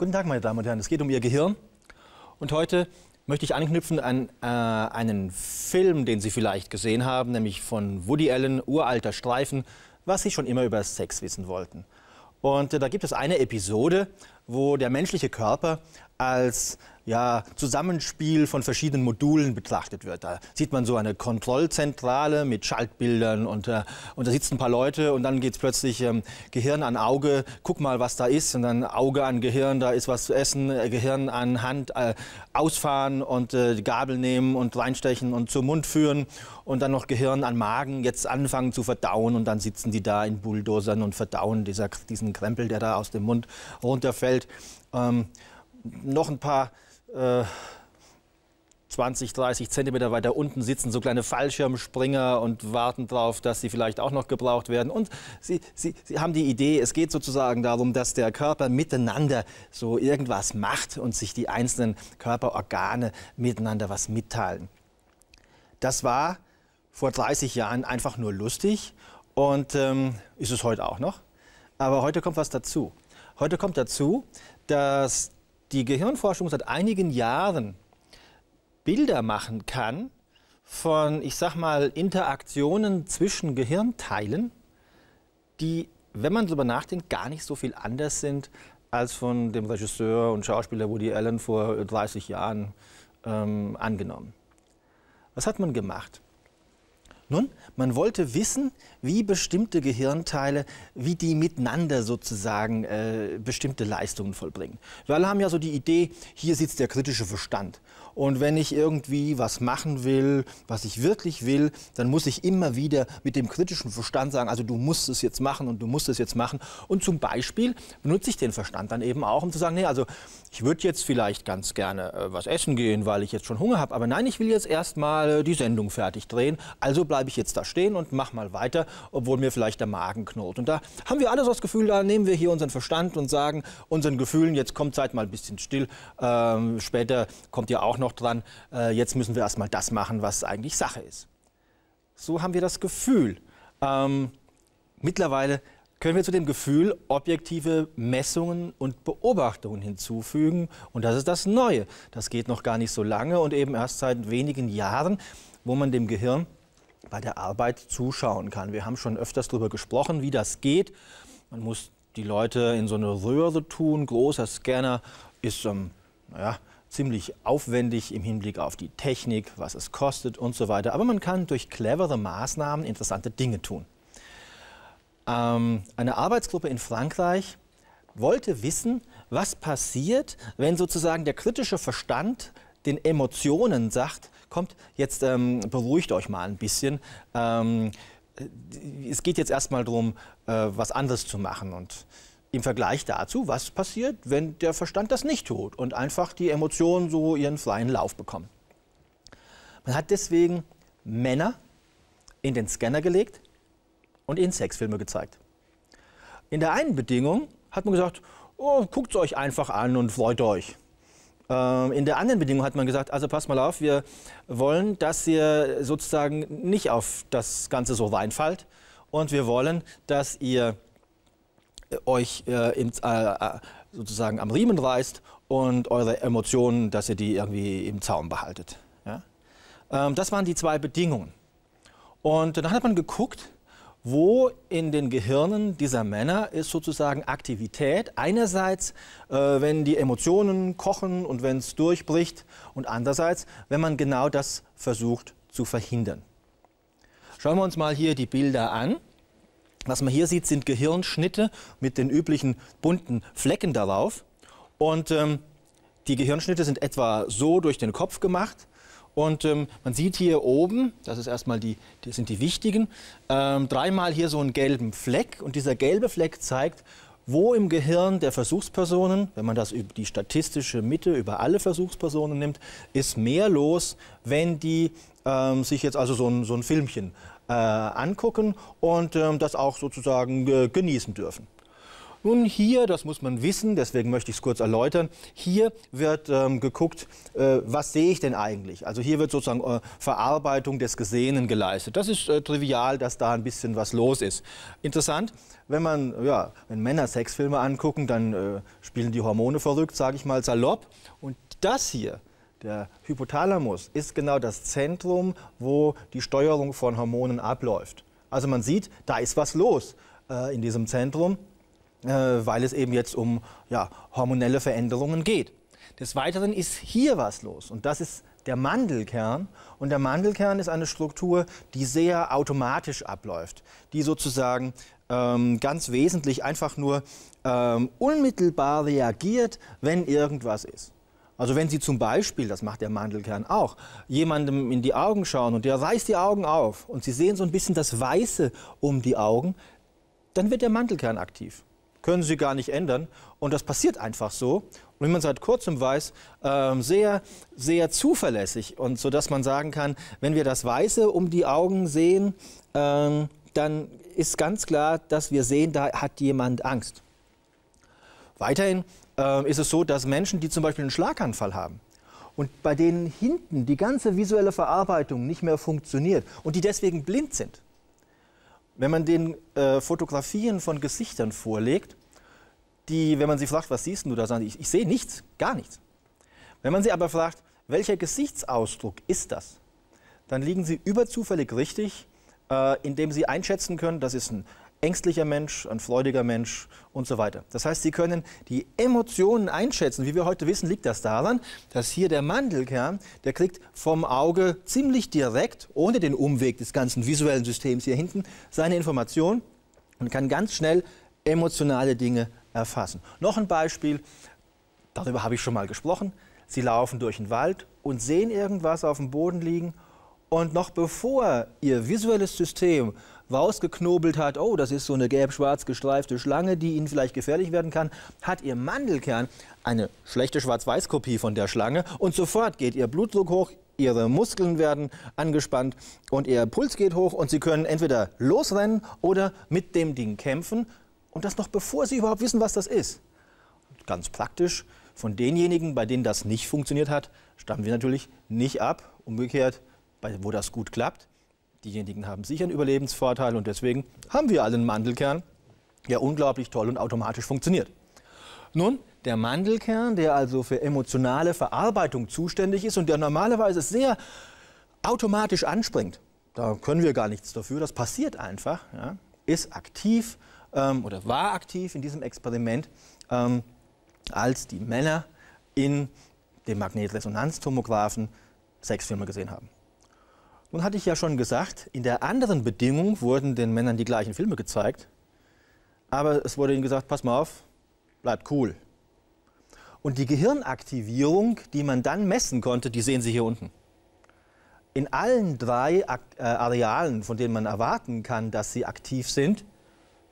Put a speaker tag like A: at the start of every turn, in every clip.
A: Guten Tag, meine Damen und Herren. Es geht um Ihr Gehirn. Und heute möchte ich anknüpfen an äh, einen Film, den Sie vielleicht gesehen haben, nämlich von Woody Allen, uralter Streifen, was Sie schon immer über Sex wissen wollten. Und äh, da gibt es eine Episode, wo der menschliche Körper als ja, Zusammenspiel von verschiedenen Modulen betrachtet wird. Da sieht man so eine Kontrollzentrale mit Schaltbildern und, äh, und da sitzen ein paar Leute und dann geht es plötzlich ähm, Gehirn an Auge, guck mal, was da ist und dann Auge an Gehirn, da ist was zu essen, äh, Gehirn an Hand äh, ausfahren und äh, die Gabel nehmen und reinstechen und zum Mund führen und dann noch Gehirn an Magen, jetzt anfangen zu verdauen und dann sitzen die da in Bulldozern und verdauen dieser, diesen Krempel, der da aus dem Mund runterfällt. Ähm, noch ein paar äh, 20, 30 Zentimeter weiter unten sitzen so kleine Fallschirmspringer und warten darauf, dass sie vielleicht auch noch gebraucht werden. Und sie, sie, sie haben die Idee, es geht sozusagen darum, dass der Körper miteinander so irgendwas macht und sich die einzelnen Körperorgane miteinander was mitteilen. Das war vor 30 Jahren einfach nur lustig und ähm, ist es heute auch noch. Aber heute kommt was dazu. Heute kommt dazu, dass die Gehirnforschung seit einigen Jahren Bilder machen kann von, ich sag mal, Interaktionen zwischen Gehirnteilen, die, wenn man darüber nachdenkt, gar nicht so viel anders sind als von dem Regisseur und Schauspieler Woody Allen vor 30 Jahren ähm, angenommen. Was hat man gemacht? Nun, man wollte wissen, wie bestimmte Gehirnteile, wie die miteinander sozusagen äh, bestimmte Leistungen vollbringen. Wir alle haben ja so die Idee, hier sitzt der kritische Verstand. Und wenn ich irgendwie was machen will, was ich wirklich will, dann muss ich immer wieder mit dem kritischen Verstand sagen, also du musst es jetzt machen und du musst es jetzt machen. Und zum Beispiel benutze ich den Verstand dann eben auch, um zu sagen, nee, also ich würde jetzt vielleicht ganz gerne äh, was essen gehen, weil ich jetzt schon Hunger habe. Aber nein, ich will jetzt erstmal äh, die Sendung fertig drehen. Also bleibe ich jetzt da stehen und mach mal weiter, obwohl mir vielleicht der Magen knurrt. Und da haben wir alles das Gefühl, da nehmen wir hier unseren Verstand und sagen unseren Gefühlen, jetzt kommt Zeit mal ein bisschen still. Ähm, später kommt ja auch noch dran, äh, jetzt müssen wir erstmal das machen, was eigentlich Sache ist. So haben wir das Gefühl. Ähm, mittlerweile können wir zu dem Gefühl objektive Messungen und Beobachtungen hinzufügen. Und das ist das Neue. Das geht noch gar nicht so lange und eben erst seit wenigen Jahren, wo man dem Gehirn bei der Arbeit zuschauen kann. Wir haben schon öfters darüber gesprochen, wie das geht. Man muss die Leute in so eine Röhre tun. Großer Scanner ist, ähm, naja, ziemlich aufwendig im Hinblick auf die Technik, was es kostet und so weiter. Aber man kann durch clevere Maßnahmen interessante Dinge tun. Ähm, eine Arbeitsgruppe in Frankreich wollte wissen, was passiert, wenn sozusagen der kritische Verstand den Emotionen sagt, kommt, jetzt ähm, beruhigt euch mal ein bisschen. Ähm, es geht jetzt erstmal darum, äh, was anderes zu machen. Und im Vergleich dazu, was passiert, wenn der Verstand das nicht tut und einfach die Emotionen so ihren freien Lauf bekommen. Man hat deswegen Männer in den Scanner gelegt und ihnen Sexfilme gezeigt. In der einen Bedingung hat man gesagt, oh, guckt es euch einfach an und freut euch. Ähm, in der anderen Bedingung hat man gesagt, also pass mal auf, wir wollen, dass ihr sozusagen nicht auf das Ganze so reinfallt und wir wollen, dass ihr euch äh, ins, äh, äh, sozusagen am Riemen reißt und eure Emotionen, dass ihr die irgendwie im Zaum behaltet. Ja? Ähm, das waren die zwei Bedingungen. Und dann hat man geguckt, wo in den Gehirnen dieser Männer ist sozusagen Aktivität. Einerseits, äh, wenn die Emotionen kochen und wenn es durchbricht und andererseits, wenn man genau das versucht zu verhindern. Schauen wir uns mal hier die Bilder an. Was man hier sieht, sind Gehirnschnitte mit den üblichen bunten Flecken darauf. Und ähm, die Gehirnschnitte sind etwa so durch den Kopf gemacht. Und ähm, man sieht hier oben, das ist erstmal die, das sind die wichtigen, ähm, dreimal hier so einen gelben Fleck. Und dieser gelbe Fleck zeigt, wo im Gehirn der Versuchspersonen, wenn man das über die statistische Mitte über alle Versuchspersonen nimmt, ist mehr los, wenn die ähm, sich jetzt also so ein, so ein Filmchen äh, angucken und ähm, das auch sozusagen äh, genießen dürfen. Nun hier, das muss man wissen, deswegen möchte ich es kurz erläutern, hier wird ähm, geguckt, äh, was sehe ich denn eigentlich? Also hier wird sozusagen äh, Verarbeitung des Gesehenen geleistet. Das ist äh, trivial, dass da ein bisschen was los ist. Interessant, wenn man, ja, wenn Männer Sexfilme angucken, dann äh, spielen die Hormone verrückt, sage ich mal salopp. Und das hier der Hypothalamus ist genau das Zentrum, wo die Steuerung von Hormonen abläuft. Also man sieht, da ist was los äh, in diesem Zentrum, äh, weil es eben jetzt um ja, hormonelle Veränderungen geht. Des Weiteren ist hier was los und das ist der Mandelkern. Und der Mandelkern ist eine Struktur, die sehr automatisch abläuft, die sozusagen ähm, ganz wesentlich einfach nur ähm, unmittelbar reagiert, wenn irgendwas ist. Also wenn Sie zum Beispiel, das macht der Mandelkern auch, jemandem in die Augen schauen und der reißt die Augen auf und Sie sehen so ein bisschen das Weiße um die Augen, dann wird der Mandelkern aktiv. Können Sie gar nicht ändern und das passiert einfach so. Und wie man seit kurzem weiß, ähm, sehr, sehr zuverlässig und so, dass man sagen kann, wenn wir das Weiße um die Augen sehen, ähm, dann ist ganz klar, dass wir sehen, da hat jemand Angst. Weiterhin äh, ist es so, dass Menschen, die zum Beispiel einen Schlaganfall haben, und bei denen hinten die ganze visuelle Verarbeitung nicht mehr funktioniert und die deswegen blind sind, wenn man den äh, Fotografien von Gesichtern vorlegt, die, wenn man sie fragt, was siehst du da, sagen ich, ich sehe nichts, gar nichts. Wenn man sie aber fragt, welcher Gesichtsausdruck ist das, dann liegen sie überzufällig richtig, äh, indem sie einschätzen können, das ist ein ängstlicher Mensch, ein freudiger Mensch und so weiter. Das heißt, Sie können die Emotionen einschätzen. Wie wir heute wissen, liegt das daran, dass hier der Mandelkern, der kriegt vom Auge ziemlich direkt, ohne den Umweg des ganzen visuellen Systems hier hinten, seine Information und kann ganz schnell emotionale Dinge erfassen. Noch ein Beispiel, darüber habe ich schon mal gesprochen. Sie laufen durch den Wald und sehen irgendwas auf dem Boden liegen und noch bevor Ihr visuelles System rausgeknobelt hat, oh, das ist so eine gelb-schwarz gestreifte Schlange, die Ihnen vielleicht gefährlich werden kann, hat Ihr Mandelkern eine schlechte Schwarz-Weiß-Kopie von der Schlange und sofort geht Ihr Blutdruck hoch, Ihre Muskeln werden angespannt und Ihr Puls geht hoch und Sie können entweder losrennen oder mit dem Ding kämpfen und das noch bevor Sie überhaupt wissen, was das ist. ganz praktisch, von denjenigen, bei denen das nicht funktioniert hat, stammen wir natürlich nicht ab. Umgekehrt, bei, wo das gut klappt, Diejenigen haben sicher einen Überlebensvorteil und deswegen haben wir alle einen Mandelkern, der unglaublich toll und automatisch funktioniert. Nun, der Mandelkern, der also für emotionale Verarbeitung zuständig ist und der normalerweise sehr automatisch anspringt, da können wir gar nichts dafür, das passiert einfach, ja, ist aktiv ähm, oder war aktiv in diesem Experiment, ähm, als die Männer in dem Magnetresonanztomographen Sexfilme gesehen haben. Nun hatte ich ja schon gesagt, in der anderen Bedingung wurden den Männern die gleichen Filme gezeigt. Aber es wurde ihnen gesagt, pass mal auf, bleibt cool. Und die Gehirnaktivierung, die man dann messen konnte, die sehen Sie hier unten. In allen drei äh, Arealen, von denen man erwarten kann, dass sie aktiv sind,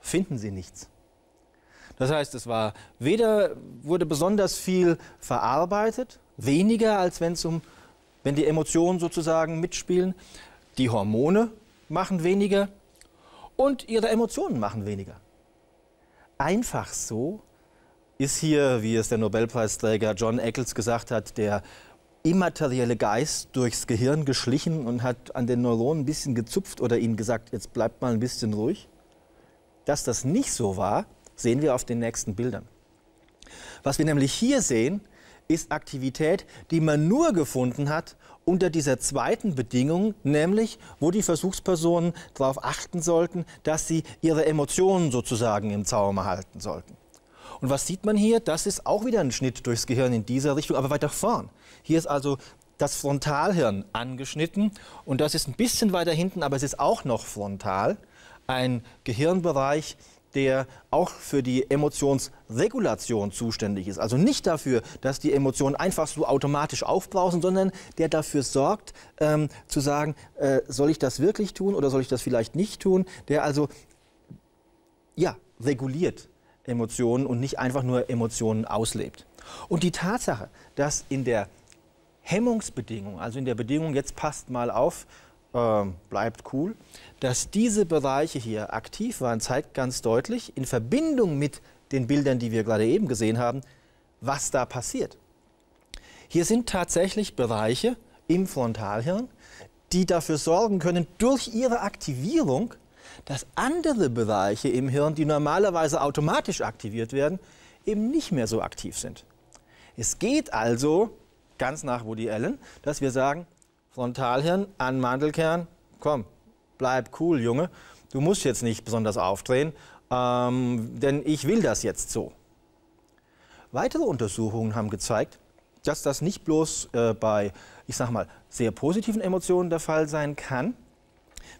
A: finden Sie nichts. Das heißt, es war weder wurde besonders viel verarbeitet, weniger als wenn es um wenn die Emotionen sozusagen mitspielen. Die Hormone machen weniger und ihre Emotionen machen weniger. Einfach so ist hier, wie es der Nobelpreisträger John Eccles gesagt hat, der immaterielle Geist durchs Gehirn geschlichen und hat an den Neuronen ein bisschen gezupft oder ihnen gesagt, jetzt bleibt mal ein bisschen ruhig. Dass das nicht so war, sehen wir auf den nächsten Bildern. Was wir nämlich hier sehen, ist Aktivität, die man nur gefunden hat unter dieser zweiten Bedingung, nämlich wo die Versuchspersonen darauf achten sollten, dass sie ihre Emotionen sozusagen im Zaum halten sollten. Und was sieht man hier? Das ist auch wieder ein Schnitt durchs Gehirn in dieser Richtung, aber weiter vorn. Hier ist also das Frontalhirn angeschnitten und das ist ein bisschen weiter hinten, aber es ist auch noch frontal. Ein Gehirnbereich, der auch für die Emotionsregulation zuständig ist. Also nicht dafür, dass die Emotionen einfach so automatisch aufbrausen, sondern der dafür sorgt, ähm, zu sagen, äh, soll ich das wirklich tun oder soll ich das vielleicht nicht tun, der also ja, reguliert Emotionen und nicht einfach nur Emotionen auslebt. Und die Tatsache, dass in der Hemmungsbedingung, also in der Bedingung, jetzt passt mal auf, ähm, bleibt cool. Dass diese Bereiche hier aktiv waren, zeigt ganz deutlich in Verbindung mit den Bildern, die wir gerade eben gesehen haben, was da passiert. Hier sind tatsächlich Bereiche im Frontalhirn, die dafür sorgen können, durch ihre Aktivierung, dass andere Bereiche im Hirn, die normalerweise automatisch aktiviert werden, eben nicht mehr so aktiv sind. Es geht also, ganz nach Woody Allen, dass wir sagen, Frontalhirn an Mandelkern. Komm, bleib cool, Junge. Du musst jetzt nicht besonders aufdrehen, ähm, denn ich will das jetzt so. Weitere Untersuchungen haben gezeigt, dass das nicht bloß äh, bei, ich sag mal, sehr positiven Emotionen der Fall sein kann.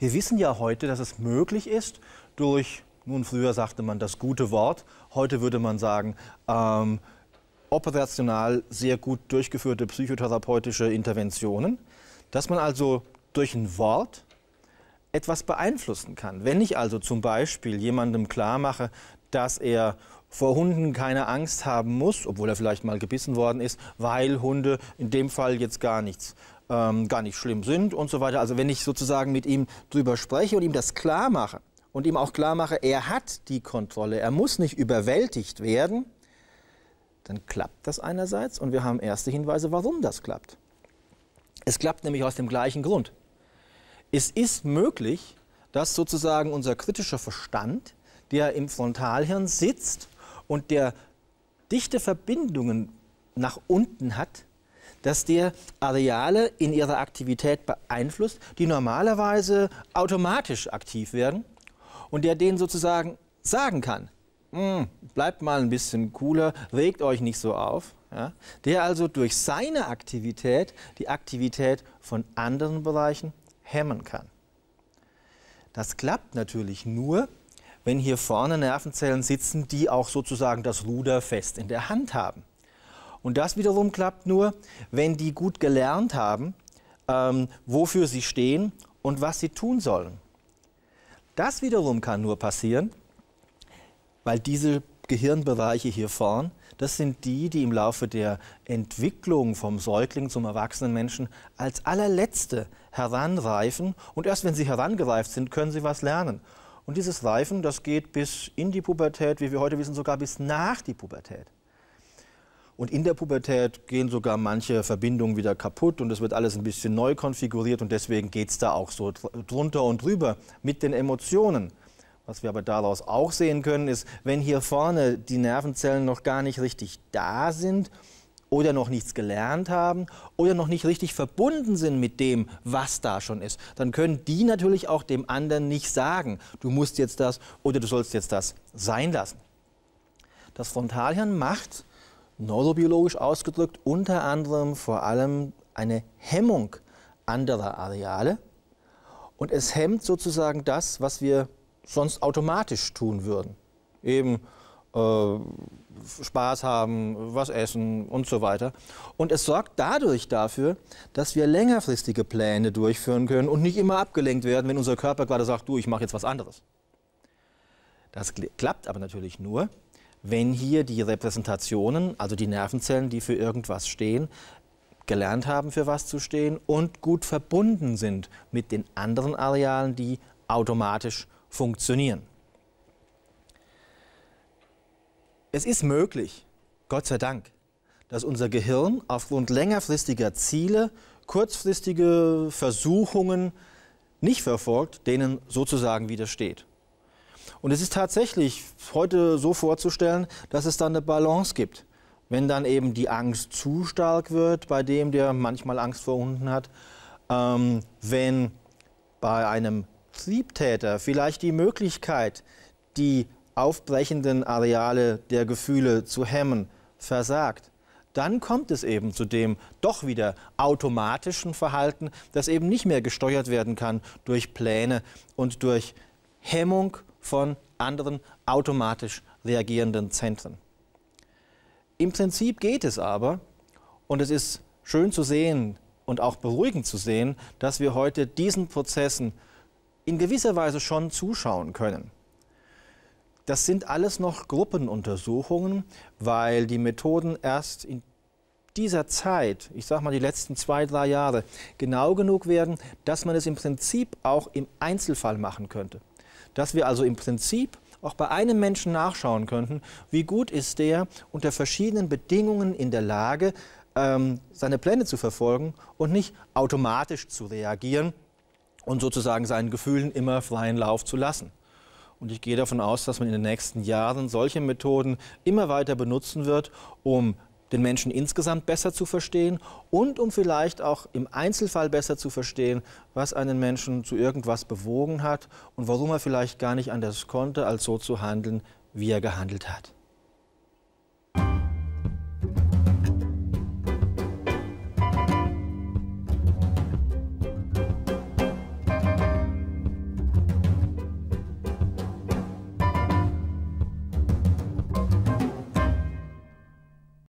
A: Wir wissen ja heute, dass es möglich ist, durch, nun früher sagte man das gute Wort, heute würde man sagen, ähm, operational sehr gut durchgeführte psychotherapeutische Interventionen, dass man also durch ein Wort etwas beeinflussen kann. Wenn ich also zum Beispiel jemandem klar mache, dass er vor Hunden keine Angst haben muss, obwohl er vielleicht mal gebissen worden ist, weil Hunde in dem Fall jetzt gar nichts, ähm, gar nicht schlimm sind und so weiter. Also wenn ich sozusagen mit ihm drüber spreche und ihm das klar mache und ihm auch klar mache, er hat die Kontrolle, er muss nicht überwältigt werden, dann klappt das einerseits und wir haben erste Hinweise, warum das klappt. Es klappt nämlich aus dem gleichen Grund. Es ist möglich, dass sozusagen unser kritischer Verstand, der im Frontalhirn sitzt und der dichte Verbindungen nach unten hat, dass der Areale in ihrer Aktivität beeinflusst, die normalerweise automatisch aktiv werden und der denen sozusagen sagen kann, hm, bleibt mal ein bisschen cooler, regt euch nicht so auf. Ja, der also durch seine Aktivität die Aktivität von anderen Bereichen hemmen kann. Das klappt natürlich nur, wenn hier vorne Nervenzellen sitzen, die auch sozusagen das Ruder fest in der Hand haben. Und das wiederum klappt nur, wenn die gut gelernt haben, ähm, wofür sie stehen und was sie tun sollen. Das wiederum kann nur passieren, weil diese Gehirnbereiche hier vorn, das sind die, die im Laufe der Entwicklung vom Säugling zum erwachsenen Menschen als allerletzte heranreifen. Und erst wenn sie herangereift sind, können sie was lernen. Und dieses Reifen, das geht bis in die Pubertät, wie wir heute wissen, sogar bis nach die Pubertät. Und in der Pubertät gehen sogar manche Verbindungen wieder kaputt und es wird alles ein bisschen neu konfiguriert und deswegen geht es da auch so drunter und drüber mit den Emotionen. Was wir aber daraus auch sehen können, ist, wenn hier vorne die Nervenzellen noch gar nicht richtig da sind oder noch nichts gelernt haben oder noch nicht richtig verbunden sind mit dem, was da schon ist, dann können die natürlich auch dem anderen nicht sagen, du musst jetzt das oder du sollst jetzt das sein lassen. Das Frontalhirn macht, neurobiologisch ausgedrückt, unter anderem vor allem eine Hemmung anderer Areale und es hemmt sozusagen das, was wir sonst automatisch tun würden. Eben äh, Spaß haben, was essen und so weiter. Und es sorgt dadurch dafür, dass wir längerfristige Pläne durchführen können und nicht immer abgelenkt werden, wenn unser Körper gerade sagt, du, ich mache jetzt was anderes. Das klappt aber natürlich nur, wenn hier die Repräsentationen, also die Nervenzellen, die für irgendwas stehen, gelernt haben, für was zu stehen und gut verbunden sind mit den anderen Arealen, die automatisch funktionieren. Es ist möglich, Gott sei Dank, dass unser Gehirn aufgrund längerfristiger Ziele kurzfristige Versuchungen nicht verfolgt, denen sozusagen widersteht. Und es ist tatsächlich heute so vorzustellen, dass es dann eine Balance gibt. Wenn dann eben die Angst zu stark wird, bei dem der manchmal Angst vor Hunden hat, ähm, wenn bei einem Triebtäter vielleicht die Möglichkeit, die aufbrechenden Areale der Gefühle zu hemmen, versagt, dann kommt es eben zu dem doch wieder automatischen Verhalten, das eben nicht mehr gesteuert werden kann durch Pläne und durch Hemmung von anderen automatisch reagierenden Zentren. Im Prinzip geht es aber, und es ist schön zu sehen und auch beruhigend zu sehen, dass wir heute diesen Prozessen in gewisser Weise schon zuschauen können. Das sind alles noch Gruppenuntersuchungen, weil die Methoden erst in dieser Zeit, ich sage mal die letzten zwei, drei Jahre, genau genug werden, dass man es im Prinzip auch im Einzelfall machen könnte. Dass wir also im Prinzip auch bei einem Menschen nachschauen könnten, wie gut ist der unter verschiedenen Bedingungen in der Lage, ähm, seine Pläne zu verfolgen und nicht automatisch zu reagieren, und sozusagen seinen Gefühlen immer freien Lauf zu lassen. Und ich gehe davon aus, dass man in den nächsten Jahren solche Methoden immer weiter benutzen wird, um den Menschen insgesamt besser zu verstehen und um vielleicht auch im Einzelfall besser zu verstehen, was einen Menschen zu irgendwas bewogen hat und warum er vielleicht gar nicht anders konnte, als so zu handeln, wie er gehandelt hat.